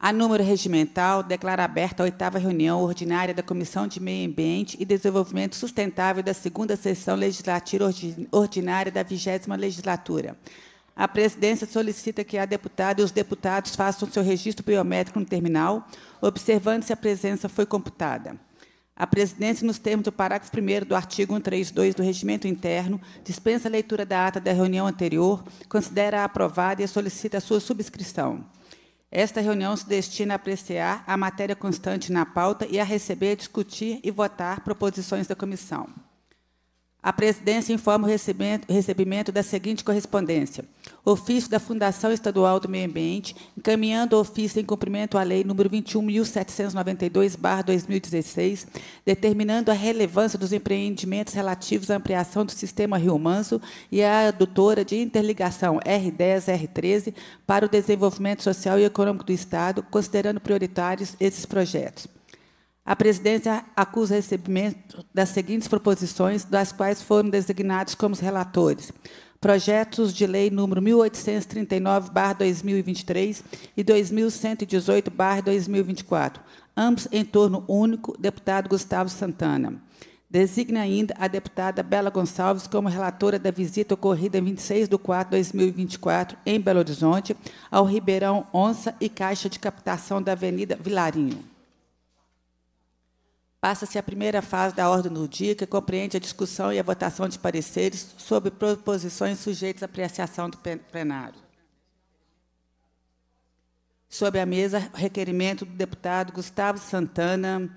A número regimental declara aberta a oitava reunião ordinária da Comissão de Meio Ambiente e Desenvolvimento Sustentável da segunda sessão legislativa ordinária da vigésima legislatura. A presidência solicita que a deputada e os deputados façam seu registro biométrico no terminal, observando se a presença foi computada. A presidência, nos termos do parágrafo 1 do artigo 132 do Regimento Interno, dispensa a leitura da ata da reunião anterior, considera-a aprovada e solicita a sua subscrição. Esta reunião se destina a apreciar a matéria constante na pauta e a receber, discutir e votar proposições da comissão. A presidência informa o recebimento, recebimento da seguinte correspondência: ofício da Fundação Estadual do Meio Ambiente, encaminhando o ofício em cumprimento à Lei nº 21.792/2016, determinando a relevância dos empreendimentos relativos à ampliação do sistema Rio Manso e à adutora de interligação R10-R13 para o desenvolvimento social e econômico do Estado, considerando prioritários esses projetos. A presidência acusa o recebimento das seguintes proposições, das quais foram designados como relatores. Projetos de Lei número 1839-2023 e 2118-2024, ambos em torno único, deputado Gustavo Santana. Designa ainda a deputada Bela Gonçalves como relatora da visita ocorrida em 26 de 4 de 2024, em Belo Horizonte, ao Ribeirão Onça e Caixa de Captação da Avenida Vilarinho passa-se a primeira fase da ordem do dia, que compreende a discussão e a votação de pareceres sobre proposições sujeitas à apreciação do plenário. Sobre a mesa, requerimento do deputado Gustavo Santana,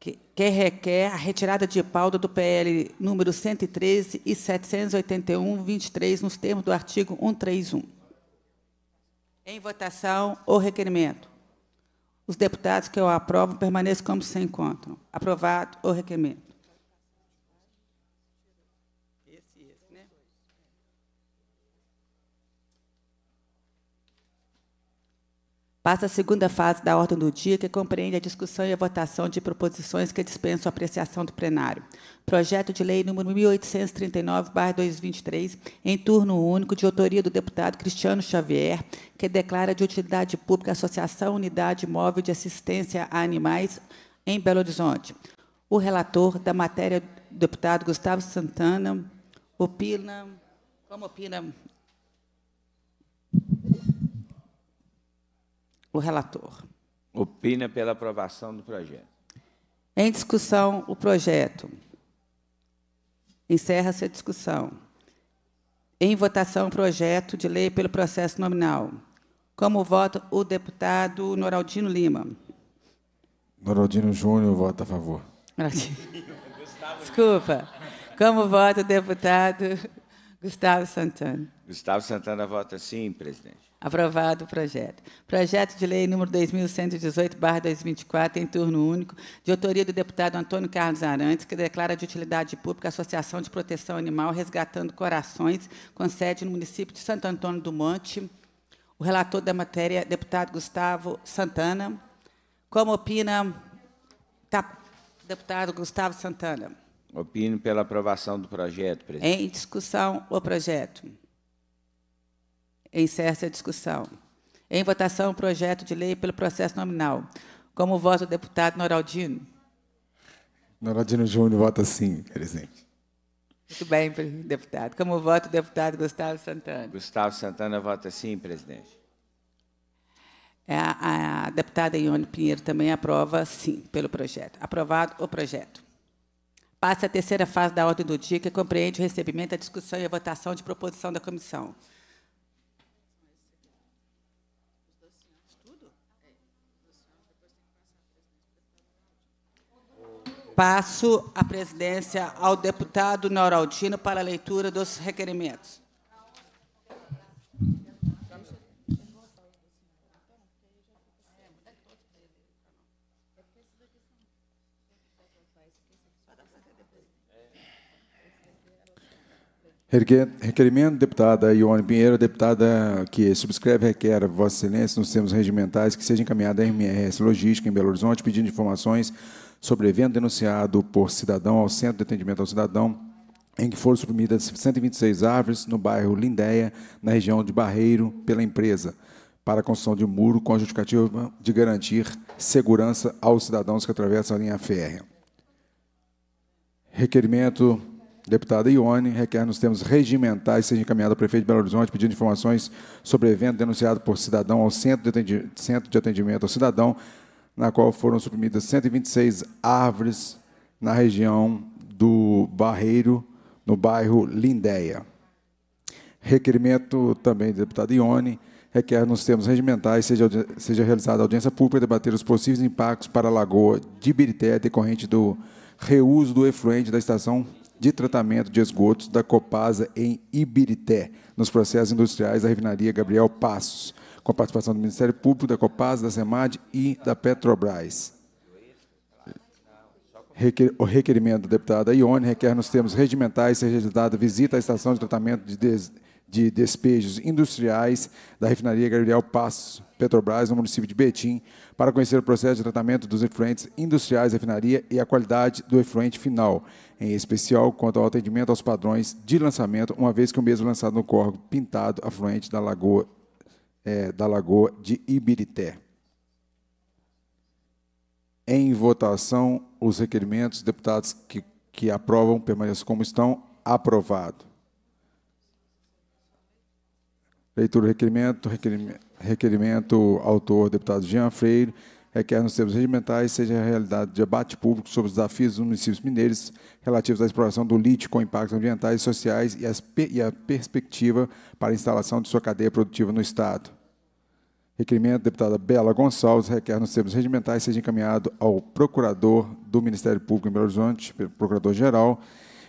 que, que requer a retirada de pauta do PL número 113 e 781-23, nos termos do artigo 131. Em votação, o requerimento. Os deputados que eu aprovo permaneçam como se encontram. Aprovado o requerimento. Passa a segunda fase da ordem do dia, que compreende a discussão e a votação de proposições que dispensam a apreciação do plenário. Projeto de Lei número 1839-2023, em turno único, de autoria do deputado Cristiano Xavier, que declara de utilidade pública a Associação Unidade Móvel de Assistência a Animais em Belo Horizonte. O relator da matéria, deputado Gustavo Santana, opina. Como opina o relator. Opina pela aprovação do projeto. Em discussão, o projeto. Encerra-se a discussão. Em votação, o projeto de lei pelo processo nominal. Como vota o deputado Noraldino Lima? Noraldino Júnior vota a favor. Desculpa. Como vota o deputado Gustavo Santana? Gustavo Santana vota sim, presidente. Aprovado o projeto. Projeto de lei número 2118/2024 em turno único, de autoria do deputado Antônio Carlos Arantes, que declara de utilidade pública a Associação de Proteção Animal Resgatando Corações, com sede no município de Santo Antônio do Monte. O relator da matéria, deputado Gustavo Santana. Como opina tá, deputado Gustavo Santana? Opino pela aprovação do projeto, presidente. Em discussão, o projeto. Encerra-se a discussão. Em votação, o projeto de lei pelo processo nominal. Como vota o deputado Noraldino? Noraldino Júnior vota sim, presidente. Muito bem, deputado. Como vota o deputado Gustavo Santana? Gustavo Santana vota sim, presidente. É, a, a, deputada Ione Pinheiro também aprova sim pelo projeto. Aprovado o projeto. Passa a terceira fase da ordem do dia, que compreende o recebimento, a discussão e a votação de proposição da comissão. Passo a presidência ao deputado Noraldino para a leitura dos requerimentos. Requerimento, deputada Ione Pinheiro, deputada que subscreve requer Vossa Excelência nos termos regimentais que seja encaminhada à MRS Logística em Belo Horizonte pedindo informações sobre evento denunciado por cidadão ao Centro de Atendimento ao Cidadão, em que foram suprimidas 126 árvores no bairro Lindéia, na região de Barreiro, pela empresa, para a construção de um muro com a justificativa de garantir segurança aos cidadãos que atravessam a linha férrea. Requerimento deputada Ione, requer nos termos regimentais seja encaminhado ao prefeito de Belo Horizonte pedindo informações sobre evento denunciado por cidadão ao Centro de Atendimento ao Cidadão, na qual foram suprimidas 126 árvores na região do Barreiro, no bairro Lindéia. Requerimento também do deputado Ione requer é nos termos regimentais seja, seja realizada audiência pública para debater os possíveis impactos para a lagoa de Ibirité decorrente do reuso do efluente da estação de tratamento de esgotos da Copasa em Ibirité, nos processos industriais da refinaria Gabriel Passos com a participação do Ministério Público, da Copasa, da SEMAD e da Petrobras. Requer, o requerimento do deputado Ione requer, nos termos regimentais, seja realizada visita à estação de tratamento de, des, de despejos industriais da refinaria Gabriel Passos Petrobras, no município de Betim, para conhecer o processo de tratamento dos efluentes industriais da refinaria e a qualidade do efluente final, em especial quanto ao atendimento aos padrões de lançamento, uma vez que o mesmo lançado no córrego pintado afluente da Lagoa é, da Lagoa de Ibirité. Em votação, os requerimentos, deputados que, que aprovam permaneçam como estão. Aprovado. Leitura do requerimento, requerimento, requerimento autor, deputado Jean Freire, requer é nos termos regimentais seja a realidade de debate público sobre os desafios dos municípios mineiros relativos à exploração do lítio com impactos ambientais e sociais e, as, e a perspectiva para a instalação de sua cadeia produtiva no Estado. Requerimento da deputada Bela Gonçalves requer nos termos regimentais seja encaminhado ao procurador do Ministério Público em Belo Horizonte, procurador-geral,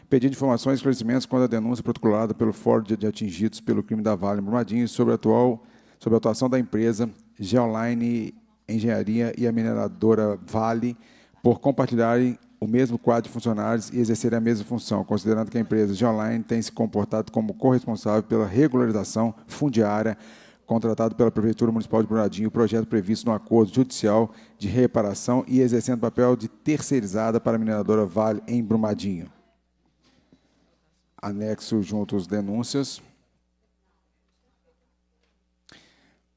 pedindo informações e esclarecimentos quanto à denúncia é protocolada pelo Fórum de Atingidos pelo Crime da Vale em Brumadinho sobre a, atual, sobre a atuação da empresa Geoline Engenharia e a mineradora Vale por compartilharem o mesmo quadro de funcionários e exercerem a mesma função, considerando que a empresa Geoline tem se comportado como corresponsável pela regularização fundiária contratado pela Prefeitura Municipal de Brumadinho, o projeto previsto no acordo judicial de reparação e exercendo papel de terceirizada para a mineradora Vale em Brumadinho. Anexo junto às denúncias.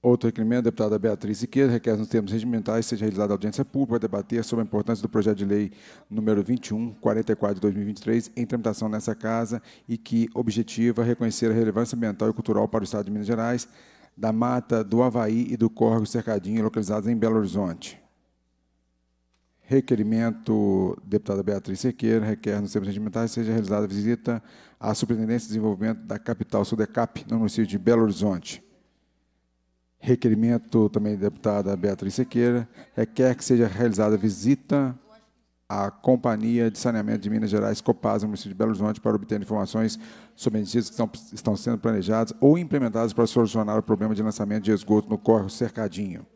Outro requerimento, deputada Beatriz Siqueira, requer nos termos regimentais seja realizada audiência pública para debater sobre a importância do projeto de lei número 2144 de 2023 em tramitação nessa casa e que objetiva reconhecer a relevância ambiental e cultural para o Estado de Minas Gerais, da mata do Havaí e do Córrego Cercadinho, localizados em Belo Horizonte. Requerimento, deputada Beatriz Sequeira, requer no termos regimentais seja realizada visita à Superintendência de Desenvolvimento da Capital Sudecap, no município de Belo Horizonte. Requerimento também deputada Beatriz Sequeira, requer que seja realizada visita a Companhia de Saneamento de Minas Gerais, Copasa, no município de Belo Horizonte, para obter informações sobre medidas que estão, estão sendo planejadas ou implementadas para solucionar o problema de lançamento de esgoto no córrego cercadinho.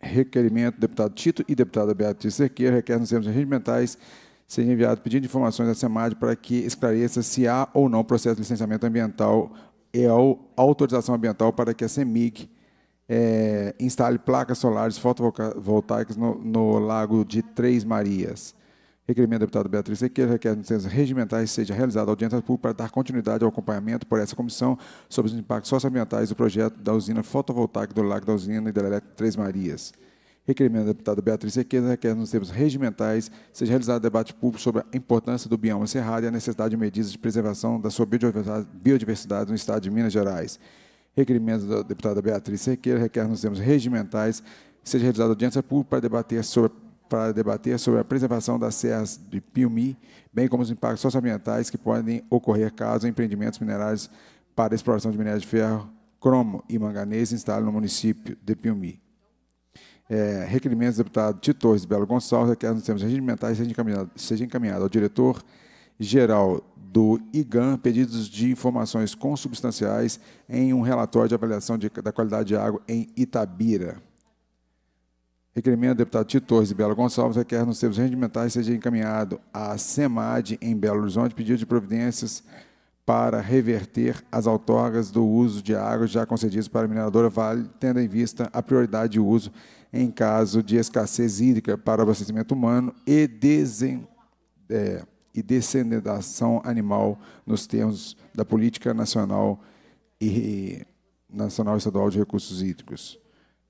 Requerimento do deputado Tito e deputada Beatriz Cerqueira requer nos termos regimentais seja enviado pedindo informações à SEMAD para que esclareça se há ou não processo de licenciamento ambiental e autorização ambiental para que a CEMIG é, instale placas solares fotovoltaicas no, no, Lago de Três Marias. Requerimento da deputada Beatriz Sequeira requer licenças regimentais seja realizada audiência pública para dar continuidade ao acompanhamento por essa comissão sobre os impactos socioambientais do projeto da usina fotovoltaica do Lago da Usina Hidrelétrica Três Marias. Requerimento da deputada Beatriz Sequeira requer nos termos regimentais seja realizado debate público sobre a importância do bioma cerrado e a necessidade de medidas de preservação da sua biodiversidade no estado de Minas Gerais. Requerimento da deputada Beatriz Sequeira requer nos termos regimentais seja realizada audiência pública para debater sobre para debater sobre a preservação das serras de Piumi, bem como os impactos socioambientais que podem ocorrer caso empreendimentos minerais para exploração de minério de ferro, cromo e manganês instalem no município de Piumi. É, requerimentos do deputado Titores Belo Gonçalves requer nos termos regimentais seja encaminhado, seja encaminhado ao diretor geral do IGAN pedidos de informações consubstanciais em um relatório de avaliação de, da qualidade de água em Itabira. Requerimento do deputado Tito Torres Belo Gonçalves requer nos termos regimentais seja encaminhado à SEMAD em Belo Horizonte pedido de providências para reverter as outorgas do uso de água já concedidas para a mineradora Vale, tendo em vista a prioridade de uso em caso de escassez hídrica para abastecimento humano e desen... É, e descendização animal nos termos da Política Nacional e Nacional Estadual de Recursos Hídricos.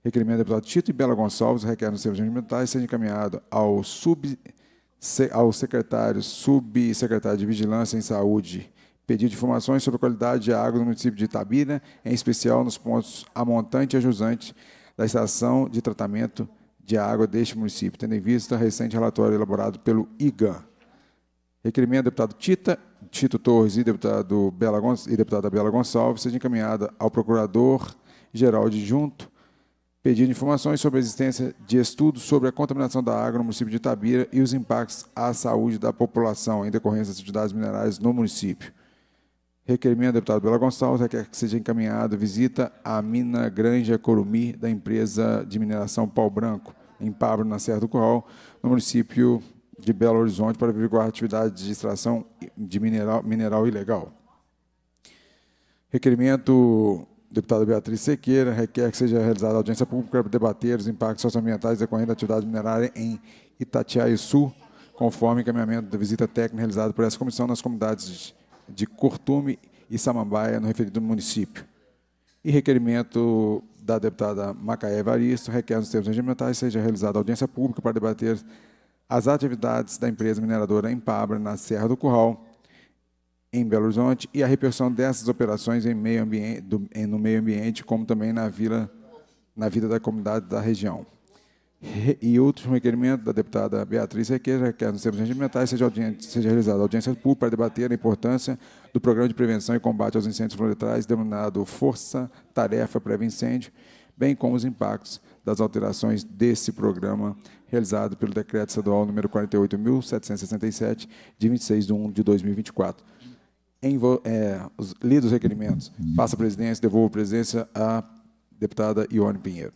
Requerimento do deputado Tito e Bela Gonçalves requer nos termos ambientais seja encaminhado ao, sub, ao secretário, subsecretário de Vigilância em Saúde, pedido de informações sobre a qualidade de água no município de Itabira, em especial nos pontos a montante e a jusante da estação de tratamento de água deste município, tendo em vista o recente relatório elaborado pelo IGAN. Requerimento do deputado Tita, Tito Torres e, deputado Bela, e deputada Bela Gonçalves seja encaminhada ao Procurador-Geral adjunto pedindo informações sobre a existência de estudos sobre a contaminação da água no município de Itabira e os impactos à saúde da população em decorrência das atividades minerais no município. Requerimento do deputado Bela Gonçalves requer que seja encaminhado visita à mina Granja Corumi da empresa de mineração Pau Branco, em Pablo, na Serra do Curral, no município de Belo Horizonte para averiguar atividades de extração de mineral, mineral ilegal. Requerimento, deputada Beatriz Sequeira, requer que seja realizada audiência pública para debater os impactos socioambientais decorrentes da atividade minerária em Itatiaí-Sul, conforme encaminhamento da visita técnica realizada por essa comissão nas comunidades de Cortume e Samambaia, no referido município. E requerimento da deputada Macaé Varisto, requer nos termos regimentais seja realizada audiência pública para debater as atividades da empresa mineradora em Pabra, na Serra do Curral, em Belo Horizonte, e a repercussão dessas operações em meio ambiente, do, no meio ambiente, como também na, vila, na vida da comunidade da região. E outro requerimento da deputada Beatriz Requeira, que é nos termos regimentais seja, seja realizada audiência pública para debater a importância do programa de prevenção e combate aos incêndios florestais, denominado Força Tarefa Prevê Incêndio, bem como os impactos das alterações desse programa realizado pelo Decreto Estadual número 48.767, de 26 de 1 de 2024. é, os, lidos os requerimentos, uhum. passa a presidência, devolvo a presidência à deputada Ione Pinheiro.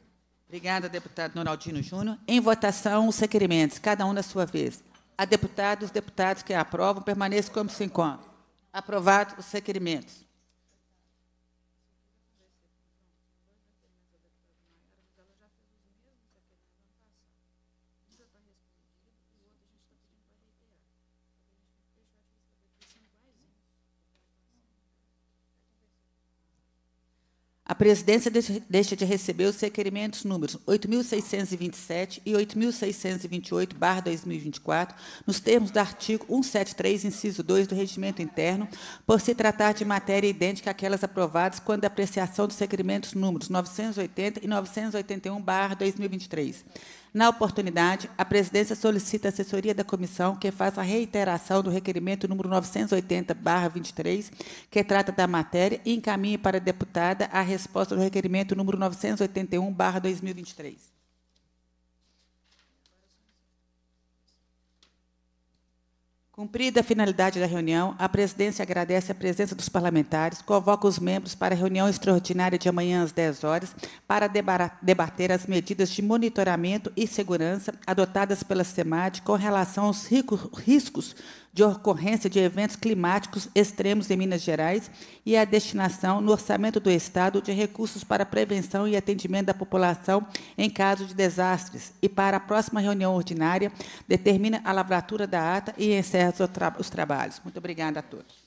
Obrigada, deputado Noraldino Júnior. Em votação, os requerimentos, cada um na sua vez. A deputada e os deputados que aprovam permaneçam como se encontram. Aprovados os requerimentos. A presidência deixa de receber os requerimentos números 8.627 e 8.628-2024, nos termos do artigo 173, inciso 2 do Regimento Interno, por se tratar de matéria idêntica àquelas aprovadas quando a apreciação dos requerimentos números 980 e 981-2023. Na oportunidade, a presidência solicita a assessoria da comissão que faça a reiteração do requerimento número 980-23, que trata da matéria, e encaminhe para a deputada a resposta do requerimento número 981-2023. Cumprida a finalidade da reunião, a presidência agradece a presença dos parlamentares, convoca os membros para a reunião extraordinária de amanhã às 10 horas para debater as medidas de monitoramento e segurança adotadas pela SEMAD com relação aos riscos de ocorrência de eventos climáticos extremos em Minas Gerais e a destinação no orçamento do Estado de recursos para prevenção e atendimento da população em caso de desastres. E para a próxima reunião ordinária, determina a lavratura da ata e encerra os, tra os trabalhos. Muito obrigada a todos.